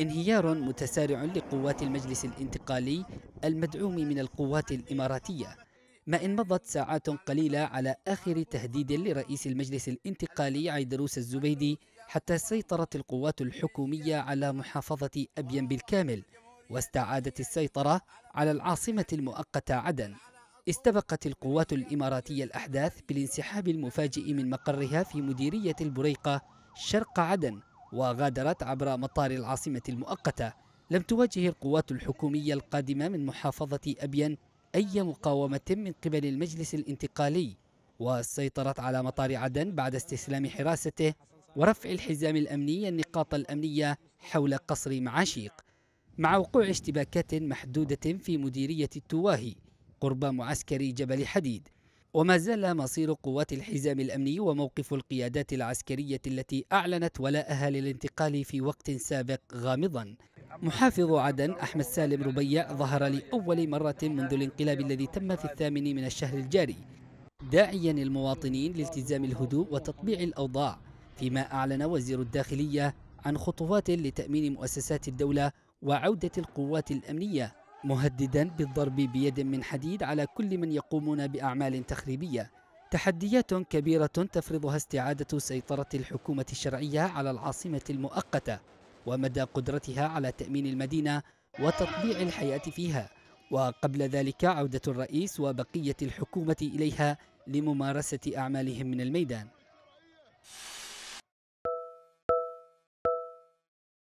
انهيار متسارع لقوات المجلس الانتقالي المدعوم من القوات الإماراتية ما إن مضت ساعات قليلة على آخر تهديد لرئيس المجلس الانتقالي عيدروس الزبيدي حتى سيطرت القوات الحكومية على محافظة أبين بالكامل واستعادت السيطرة على العاصمة المؤقتة عدن استبقت القوات الإماراتية الأحداث بالانسحاب المفاجئ من مقرها في مديرية البريقة شرق عدن وغادرت عبر مطار العاصمة المؤقتة لم تواجه القوات الحكومية القادمة من محافظة أبين أي مقاومة من قبل المجلس الانتقالي وسيطرت على مطار عدن بعد استسلام حراسته ورفع الحزام الأمني النقاط الأمنية حول قصر معاشيق مع وقوع اشتباكات محدودة في مديرية التواهي قرب معسكر جبل حديد وما زال مصير قوات الحزام الأمني وموقف القيادات العسكرية التي أعلنت ولاءها للانتقال في وقت سابق غامضا محافظ عدن أحمد سالم ربيع ظهر لأول مرة منذ الانقلاب الذي تم في الثامن من الشهر الجاري داعيا المواطنين لالتزام الهدوء وتطبيع الأوضاع فيما أعلن وزير الداخلية عن خطوات لتأمين مؤسسات الدولة وعودة القوات الأمنية مهددا بالضرب بيد من حديد على كل من يقومون باعمال تخريبيه تحديات كبيره تفرضها استعاده سيطره الحكومه الشرعيه على العاصمه المؤقته ومدى قدرتها على تامين المدينه وتطبيع الحياه فيها وقبل ذلك عوده الرئيس وبقيه الحكومه اليها لممارسه اعمالهم من الميدان